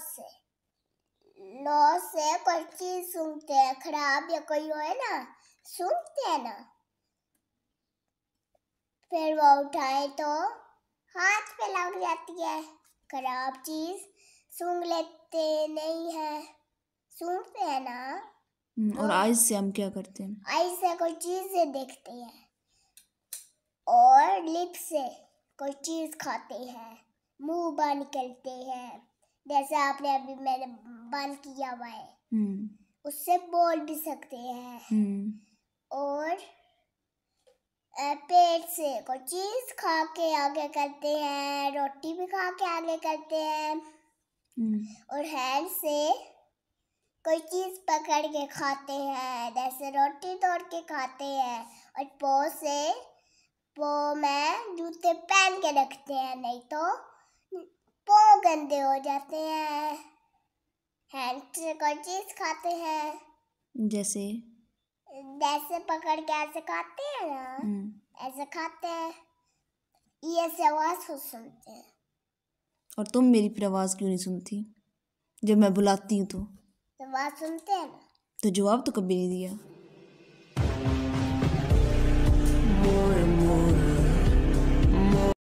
से लॉस से कोई चीज सुनते हैं खराब या कोई हो है ना सुनते हैं ना फिर वो उठाए तो हाथ पे लग जाती है खराब चीज सूंघ लेते नहीं है सूंघते हैं ना हम्म, और हाँ। आज से हम क्या करते हैं आज से कोई चीज से देखते हैं और लिप से कोई चीज खाते हैं मुंह बंद करते हैं जैसे आपने अभी मैंने बंद किया हुआ है हम्म। उससे बोल भी सकते हैं हम्म। और पेट से कोई चीज खा के आगे करते हैं रोटी भी खा के आगे करते हैं हम्म। और हैंड से कोई चीज पकड़ के खाते हैं जैसे रोटी तोड़ के खाते हैं और पो से पो में जूते पहन के रखते हैं नहीं तो बहुत गंदे हो जाते हैं हैंड्स कोई चीज खाते हैं जैसे जैसे पकड़ के ऐसे खाते हैं ना हम्म। ऐसे खाते हैं ये ऐसे आवाज खुद सुनते हैं और तुम मेरी फिर आवाज़ क्यों नहीं सुनती जब मैं बुलाती हूँ तो, तो आवाज़ सुनते हैं ना तो जवाब तो कभी नहीं दिया